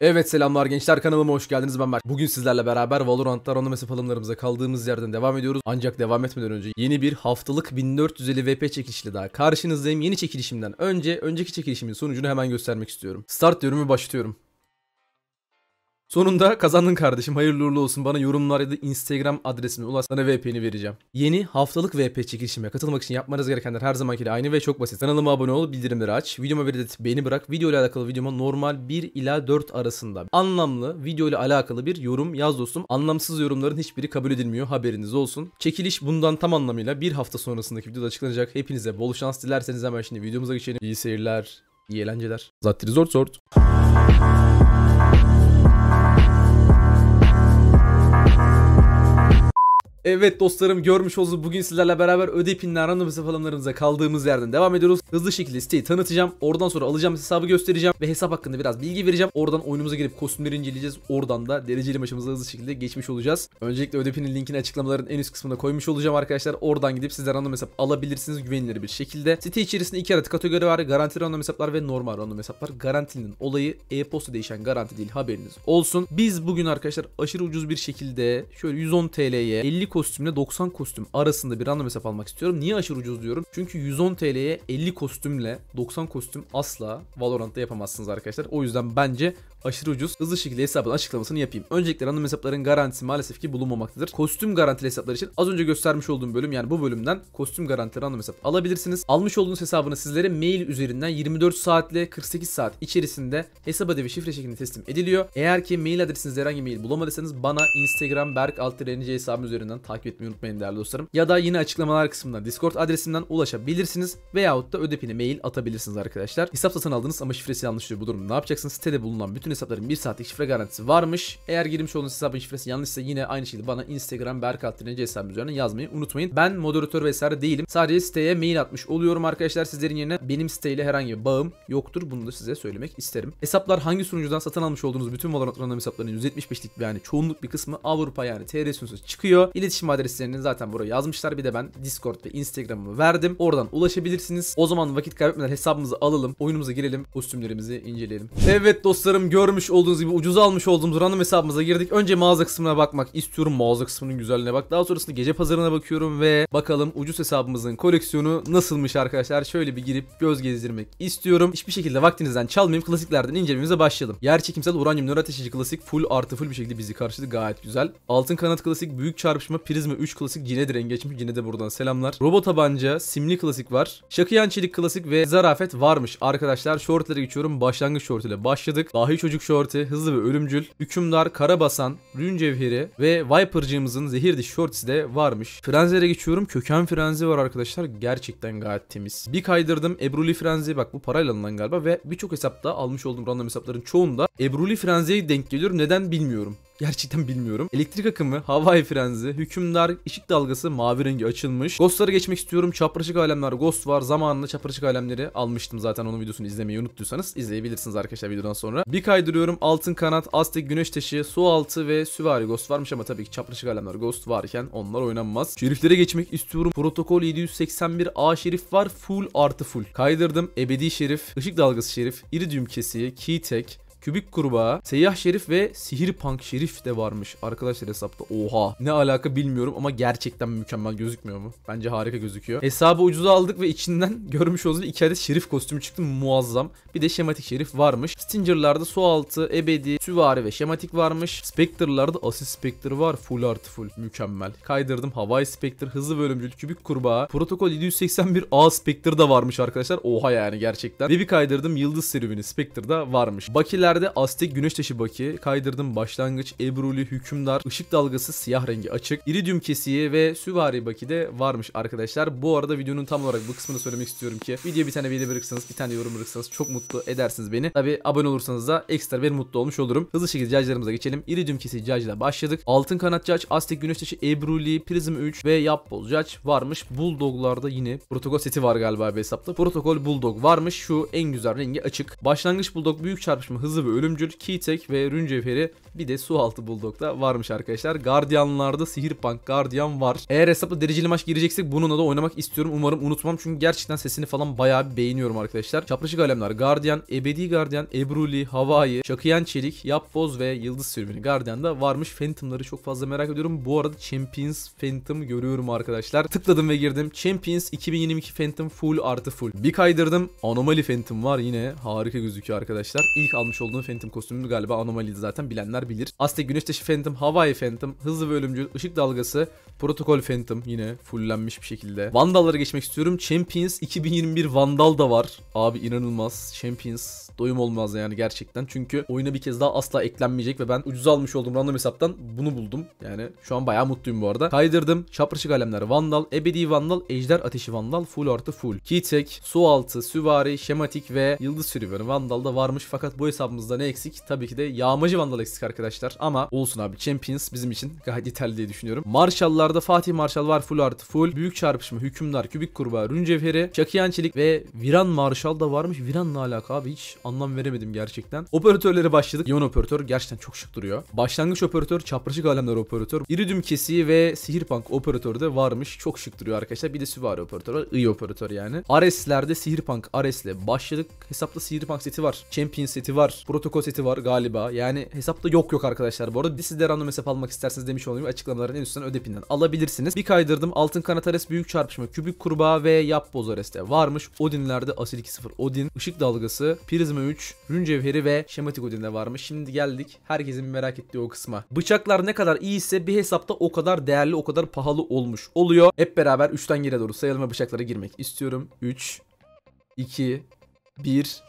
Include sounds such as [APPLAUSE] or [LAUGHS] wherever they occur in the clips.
Evet selamlar gençler kanalıma hoş geldiniz ben Berk. Bugün sizlerle beraber Valorant'ta random hesap kaldığımız yerden devam ediyoruz. Ancak devam etmeden önce yeni bir haftalık 1450 VP çekilişiyle daha karşınızdayım. Yeni çekilişimden önce önceki çekilişimin sonucunu hemen göstermek istiyorum. Start diyorum ve başlıyorum. Sonunda kazandın kardeşim. Hayırlı uğurlu olsun. Bana yorumlar ya da Instagram adresini ulaş. Sana VPN'i vereceğim. Yeni haftalık VP çekilişime katılmak için yapmanız gerekenler her zamankiyle aynı ve çok basit. Kanalıma abone ol, bildirimleri aç. Videoma bir adet beğeni bırak. Video ile alakalı videoma normal 1 ila 4 arasında anlamlı video ile alakalı bir yorum yaz dostum. Anlamsız yorumların hiçbiri kabul edilmiyor. Haberiniz olsun. Çekiliş bundan tam anlamıyla bir hafta sonrasındaki videoda açıklanacak. Hepinize bol şans dilerseniz hemen şimdi videomuza geçelim. İyi seyirler, iyi eğlenceler. Zattiri zor zor. Evet dostlarım görmüş olduğunuz bugün sizlerle beraber ödepinle random hesap kaldığımız yerden devam ediyoruz. Hızlı şekilde siteyi tanıtacağım. Oradan sonra alacağım hesabı göstereceğim ve hesap hakkında biraz bilgi vereceğim. Oradan oyunumuza girip kostümleri inceleyeceğiz. Oradan da dereceli maçımıza hızlı şekilde geçmiş olacağız. Öncelikle ödepinin linkini açıklamaların en üst kısmına koymuş olacağım arkadaşlar. Oradan gidip sizler random hesap alabilirsiniz güvenilir bir şekilde. Site içerisinde iki adet kategori var. Garanti random hesaplar ve normal random hesaplar. Garantinin olayı e-posta değişen garanti değil haberiniz olsun. Biz bugün arkadaşlar aşırı ucuz bir şekilde şöyle 110 TL'ye 50 kostümle 90 kostüm arasında bir random hesap almak istiyorum. Niye aşırı ucuz diyorum? Çünkü 110 TL'ye 50 kostümle 90 kostüm asla Valorant'ta yapamazsınız arkadaşlar. O yüzden bence aşırı ucuz. Hızlı şekilde hesabın açıklamasını yapayım. Öncelikle random hesapların garantisi maalesef ki bulunmamaktadır. Kostüm garantili hesaplar için az önce göstermiş olduğum bölüm yani bu bölümden kostüm garantili random hesap alabilirsiniz. Almış olduğunuz hesabını sizlere mail üzerinden 24 saatle 48 saat içerisinde hesap adı ve şifre şeklinde teslim ediliyor. Eğer ki mail adresinizde herhangi mail bulamadıysanız bana Instagram berk altı hesabı üzerinden takip etmeyi unutmayın değerli dostlarım. Ya da yine açıklamalar kısmından Discord adresimden ulaşabilirsiniz veyahut da ödepine mail atabilirsiniz arkadaşlar. Hesap satın aldınız ama şifresi yanlış diyor bu durumda ne yapacaksınız? Sitede bulunan bütün bütün hesapların 1 saatlik şifre garantisi varmış. Eğer girmiş olduğunuz hesabın şifresi yanlışsa yine aynı şekilde bana Instagram Berkat Dinleyici hesabım üzerinden yazmayı unutmayın. Ben moderatör vesaire değilim. Sadece siteye mail atmış oluyorum arkadaşlar. Sizlerin yerine benim siteyle herhangi bir bağım yoktur. Bunu da size söylemek isterim. Hesaplar hangi sunucudan satın almış olduğunuz bütün Valorant random hesaplarının %75'lik yani çoğunluk bir kısmı Avrupa yani TR sunucusu çıkıyor. İletişim adreslerini zaten buraya yazmışlar. Bir de ben Discord ve Instagram'ımı verdim. Oradan ulaşabilirsiniz. O zaman vakit kaybetmeden hesabımızı alalım. Oyunumuza girelim. Kostümlerimizi inceleyelim. Evet dostlarım görmüş olduğunuz gibi ucuza almış olduğumuz random hesabımıza girdik. Önce mağaza kısmına bakmak istiyorum. Mağaza kısmının güzelliğine bak. Daha sonrasında gece pazarına bakıyorum ve bakalım ucuz hesabımızın koleksiyonu nasılmış arkadaşlar. Şöyle bir girip göz gezdirmek istiyorum. Hiçbir şekilde vaktinizden çalmayayım. Klasiklerden incelememize başlayalım. Yer çekimsel uranyum nöro ateşi klasik full artı full bir şekilde bizi karşıladı. Gayet güzel. Altın kanat klasik büyük çarpışma prizma 3 klasik Cine'dir en geçmiş. Cine de buradan selamlar. Robot tabanca simli klasik var. Şakıyan çelik klasik ve zarafet varmış. Arkadaşlar Şortlara geçiyorum. Başlangıç short ile başladık. Daha hiç. Çocuk Shorty, Hızlı ve Ölümcül, Hükümdar, Karabasan, Rün Cevheri ve Viper'cığımızın Zehir Diş Shorty'si de varmış. Frenzilere geçiyorum. Köken frenzi var arkadaşlar. Gerçekten gayet temiz. Bir kaydırdım. Ebruli Frenzi bak bu parayla alınan galiba ve birçok hesapta almış olduğum random hesapların çoğunda Ebruli Frenzi'ye denk geliyorum. Neden bilmiyorum. Gerçekten bilmiyorum. Elektrik akımı, havai frenzi, hükümdar, ışık dalgası, mavi rengi açılmış. Ghost'lara geçmek istiyorum. Çapraşık alemler, Ghost var. Zamanında çapraşık alemleri almıştım zaten onun videosunu izlemeyi unuttuysanız. izleyebilirsiniz arkadaşlar videodan sonra. Bir kaydırıyorum. Altın kanat, Aztek güneş taşı, su altı ve süvari Ghost varmış ama tabii ki çapraşık alemler Ghost varken onlar oynanmaz. Şeriflere geçmek istiyorum. Protokol 781 A şerif var. Full artı full. Kaydırdım. Ebedi şerif, ışık dalgası şerif, iridium kesiği, key tech, Kübik kurbağa, Seyyah Şerif ve Sihir Punk Şerif de varmış arkadaşlar hesapta. Oha. Ne alaka bilmiyorum ama gerçekten mükemmel gözükmüyor mu? Bence harika gözüküyor. Hesabı ucuza aldık ve içinden [LAUGHS] görmüş olduğunuz iki adet şerif kostümü çıktı. Muazzam. Bir de şematik şerif varmış. Stinger'larda sualtı, ebedi, süvari ve şematik varmış. Spectre'larda asil Spectre var. Full artı full. Mükemmel. Kaydırdım. Hawaii Spectre, hızlı ve kübik kurbağa. Protokol 781 A Spectre da varmış arkadaşlar. Oha yani gerçekten. Ve bir kaydırdım. Yıldız serüveni Spectre da varmış. Bakiler Renklerde Aztek Güneştaşı Baki, Kaydırdım Başlangıç, Ebruli Hükümdar, Işık Dalgası siyah rengi açık, İridium Kesiği ve Süvari Baki de varmış arkadaşlar. Bu arada videonun tam olarak bu kısmını söylemek istiyorum ki videoya bir tane beğeni bırakırsanız, bir tane yorum bırakırsanız çok mutlu edersiniz beni. Tabi abone olursanız da ekstra bir mutlu olmuş olurum. Hızlı şekilde cacılarımıza geçelim. İridium Kesiği cacıyla başladık. Altın Kanat Cac, Aztek Güneştaşı, Ebruli, Prism 3 ve Yapboz Cac varmış. Bulldoglarda yine protokol seti var galiba bir hesapta. Protokol Bulldog varmış. Şu en güzel rengi açık. Başlangıç Bulldog büyük çarpışma hızlı hızlı ve ölümcül, Keytek ve Rünceferi bir de sualtı Bulldog'da varmış arkadaşlar. Guardianlarda Sihirpunk Guardian var. Eğer hesapla dereceli maç gireceksek bununla da oynamak istiyorum. Umarım unutmam çünkü gerçekten sesini falan bayağı beğeniyorum arkadaşlar. Çapraşık alemler Guardian, Ebedi Guardian, Ebruli, Havai, Şakıyan Çelik, Yapboz ve Yıldız Sürümünü Guardian'da varmış. Phantom'ları çok fazla merak ediyorum. Bu arada Champions Phantom görüyorum arkadaşlar. Tıkladım ve girdim. Champions 2022 Phantom full artı full. Bir kaydırdım. Anomaly Phantom var yine. Harika gözüküyor arkadaşlar. İlk almış olduğum olduğunu Phantom kostümü galiba anomaliydi zaten bilenler bilir. Aztek Güneştaşı Phantom, Hawaii Phantom, Hızlı ve Ölümcül, Işık Dalgası, Protokol Phantom yine fullenmiş bir şekilde. Vandallara geçmek istiyorum. Champions 2021 Vandal da var. Abi inanılmaz. Champions doyum olmaz yani gerçekten. Çünkü oyuna bir kez daha asla eklenmeyecek ve ben ucuz almış olduğum random hesaptan bunu buldum. Yani şu an bayağı mutluyum bu arada. Kaydırdım. Çapraşık Alemler Vandal, Ebedi Vandal, Ejder Ateşi Vandal, Full artı Full. Keytek, Sualtı, Süvari, Şematik ve Yıldız Sürüveri Vandal da varmış fakat bu hesabım takımımızda ne eksik? Tabii ki de yağmacı vandal eksik arkadaşlar. Ama olsun abi Champions bizim için gayet yeterli diye düşünüyorum. Marshall'larda Fatih Marshall var full artı full. Büyük çarpışma, hükümdar, kübik kurbağa, rün cevheri, şakiyan çelik ve viran Marshall da varmış. Viran ne alaka abi hiç anlam veremedim gerçekten. Operatörlere başladık. Yon operatör gerçekten çok şık duruyor. Başlangıç operatör, çapraşık alemler operatör, iridüm kesiği ve sihirpank operatör de varmış. Çok şık duruyor arkadaşlar. Bir de süvari operatör var. İyi operatör yani. Areslerde sihirpank Ares'le başladık. Hesapta sihirpank seti var. Champion seti var protokol seti var galiba. Yani hesapta yok yok arkadaşlar. Bu arada siz de random hesap almak isterseniz demiş olayım. Açıklamaların en üstten ödepinden alabilirsiniz. Bir kaydırdım. Altın kanatares büyük çarpışma. Kübük kurbağa ve yap bozares'te varmış. Odinlerde asil 2.0 Odin. ışık dalgası. Prizma 3. Rün cevheri ve şematik Odin'de varmış. Şimdi geldik. Herkesin merak ettiği o kısma. Bıçaklar ne kadar iyiyse bir hesapta o kadar değerli o kadar pahalı olmuş oluyor. Hep beraber 3'ten geri doğru sayalım ve bıçaklara girmek istiyorum. 3 2 1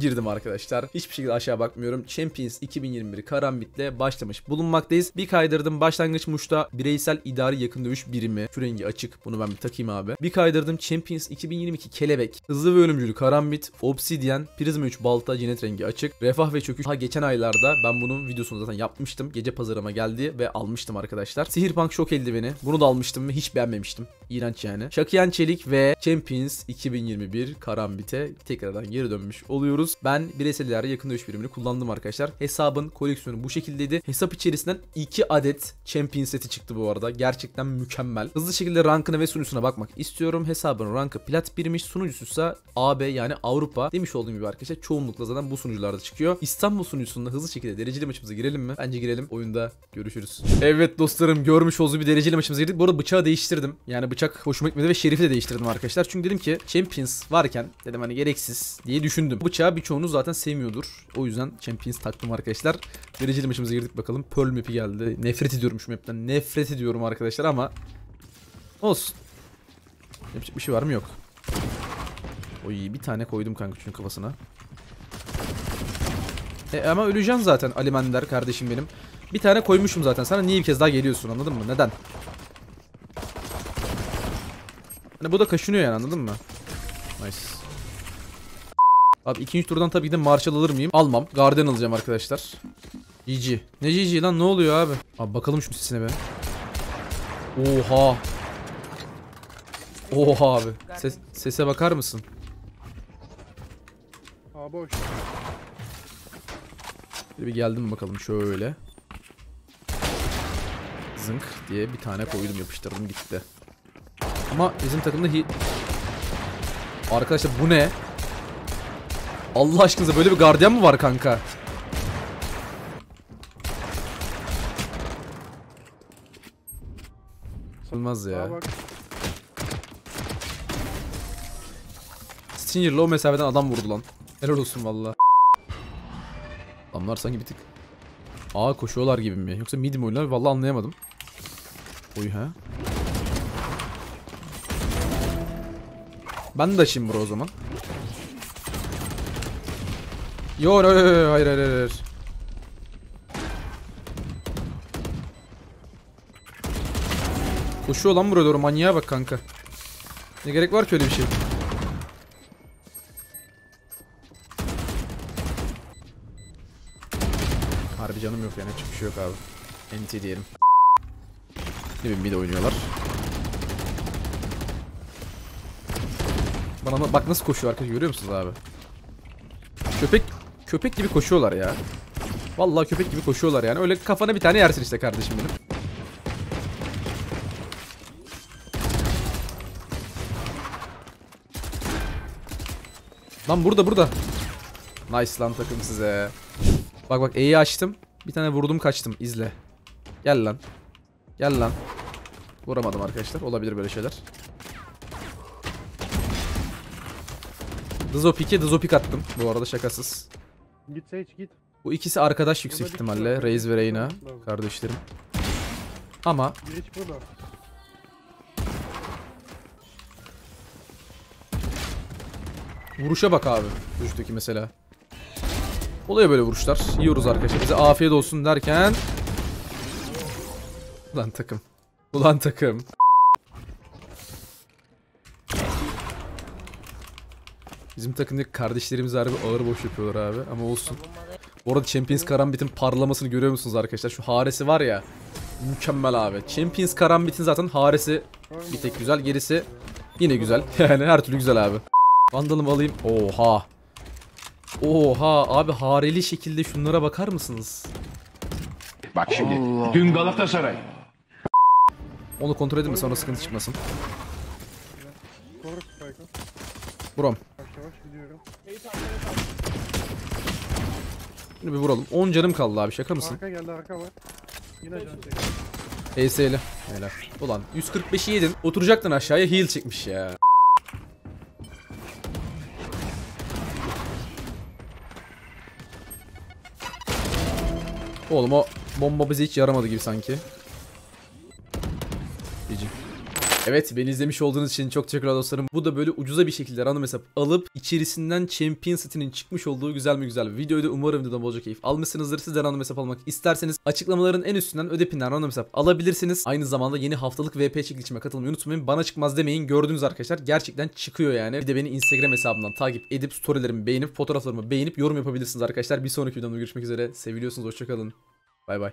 girdim arkadaşlar. Hiçbir şekilde aşağı bakmıyorum. Champions 2021 Karambit'le başlamış bulunmaktayız. Bir kaydırdım başlangıç muşta bireysel idari yakın dövüş birimi. Şu rengi açık. Bunu ben bir takayım abi. Bir kaydırdım Champions 2022 Kelebek. Hızlı ve ölümcül Karambit, Obsidian, Prizma 3 Balta cinet rengi açık. Refah ve çöküş. Ha geçen aylarda ben bunun videosunu zaten yapmıştım. Gece pazarıma geldi ve almıştım arkadaşlar. Sihirpunk şok eldiveni. Bunu da almıştım ve hiç beğenmemiştim. İğrenç yani. şakiyen Çelik ve Champions 2021 Karambit'e tekrardan geri dönmüş oluyor alıyoruz. Ben bireysel idare yakın dövüş birimini kullandım arkadaşlar. Hesabın koleksiyonu bu şekildeydi. Hesap içerisinden 2 adet champion seti çıktı bu arada. Gerçekten mükemmel. Hızlı şekilde rankına ve sunucusuna bakmak istiyorum. Hesabın rankı plat birmiş. sunucusu ise AB yani Avrupa. Demiş olduğum gibi arkadaşlar çoğunlukla zaten bu sunucularda çıkıyor. İstanbul sunucusunda hızlı şekilde dereceli maçımıza girelim mi? Bence girelim. Oyunda görüşürüz. Evet dostlarım görmüş olduğu bir dereceli maçımıza girdik. Bu arada bıçağı değiştirdim. Yani bıçak hoşuma gitmedi ve şerifi de değiştirdim arkadaşlar. Çünkü dedim ki Champions varken dedim hani gereksiz diye düşündüm. Bıçağı aşağı birçoğunu zaten sevmiyordur. O yüzden Champions taktım arkadaşlar. Dereceli maçımıza girdik bakalım. Pearl map'i geldi. Nefret ediyorum şu map'ten. Nefret ediyorum arkadaşlar ama olsun. Yapacak bir şey var mı? Yok. Oy bir tane koydum kanka çünkü kafasına. E, ama öleceksin zaten Ali kardeşim benim. Bir tane koymuşum zaten. Sana niye bir kez daha geliyorsun anladın mı? Neden? Hani bu da kaşınıyor yani anladın mı? Nice. Abi ikinci turdan tabii ki de Marshall alır mıyım? Almam. Garden alacağım arkadaşlar. GG. Ne GG lan ne oluyor abi? Abi bakalım şu sesine be. Oha. Oha abi. Ses, sese bakar mısın? Abi boş. Bir geldim bakalım şöyle. Zınk diye bir tane koydum yapıştırdım gitti. Ama bizim takımda hi... Arkadaşlar bu ne? Allah aşkınıza böyle bir gardiyan mı var kanka? Olmaz ya. Stinger'la o mesafeden adam vurdu lan. Helal olsun valla. Adamlar sanki bir tık. Aa koşuyorlar gibi mi? Yoksa mid mi oynuyorlar? Valla anlayamadım. Oy ha. Ben de açayım bro o zaman. Yo, yo, yo, yo hayır hayır hayır. Koşuyor lan buraya doğru manyağa bak kanka. Ne gerek var ki öyle bir şey? Harbi canım yok yani hiçbir şey yok abi. NT diyelim. Ne bileyim de oynuyorlar. Bana bak nasıl koşuyor arkadaş görüyor musunuz abi? Köpek Köpek gibi koşuyorlar ya. Vallahi köpek gibi koşuyorlar yani. Öyle kafana bir tane yersin işte kardeşim benim. Lan burada burada. Nice lan takım size. Bak bak E'yi açtım. Bir tane vurdum kaçtım. İzle. Gel lan. Gel lan. Vuramadım arkadaşlar. Olabilir böyle şeyler. Dızopik'e dizopik attım. Bu arada şakasız. Gitse hiç git. Bu ikisi arkadaş yüksek ihtimalle. Reis ve Reyna. Kardeşlerim. Ama. Vuruşa bak abi. Vuruştaki mesela. Oluyor böyle vuruşlar. Yiyoruz arkadaşlar. Bize afiyet olsun derken. Ulan takım. Ulan takım. Bizim takımdaki kardeşlerimiz harbi ağır boş yapıyorlar abi ama olsun. Bu arada Champions Karambit'in parlamasını görüyor musunuz arkadaşlar? Şu haresi var ya mükemmel abi. Champions Karambit'in zaten haresi bir tek güzel gerisi yine güzel. [LAUGHS] Yani her türlü güzel abi. Vandalımı alayım. Oha. Oha abi hareli şekilde şunlara bakar mısınız? Bak şimdi Allah. dün Galatasaray. Onu kontrol edin mi sonra sıkıntı çıkmasın. Buram vuruyorum. Neyse bir vuralım. 10 canım kaldı abi şaka mısın? Arka geldi arka var. Yine can çekti. HS'li. Helal. Ulan 145'i yedin. Oturacaktın aşağıya heal çekmiş ya. Oğlum o bomba bize hiç yaramadı gibi sanki. Gecik. Evet beni izlemiş olduğunuz için çok teşekkürler dostlarım. Bu da böyle ucuza bir şekilde random hesap alıp içerisinden Champion City'nin çıkmış olduğu güzel mi güzel bir videoydu. Umarım videodan bolca keyif almışsınızdır. Siz de random hesap almak isterseniz açıklamaların en üstünden ödepinden random hesap alabilirsiniz. Aynı zamanda yeni haftalık VP çekilişime katılmayı unutmayın. Bana çıkmaz demeyin. Gördüğünüz arkadaşlar gerçekten çıkıyor yani. Bir de beni Instagram hesabından takip edip storylerimi beğenip fotoğraflarımı beğenip yorum yapabilirsiniz arkadaşlar. Bir sonraki videomda görüşmek üzere. Seviliyorsunuz. Hoşçakalın. Bay bay.